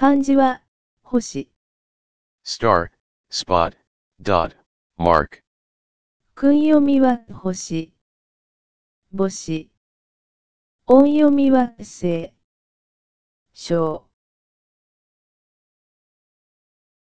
漢字は、星。star, spot, dot, mark. 訓読みは、星。星。音読みは、星。小。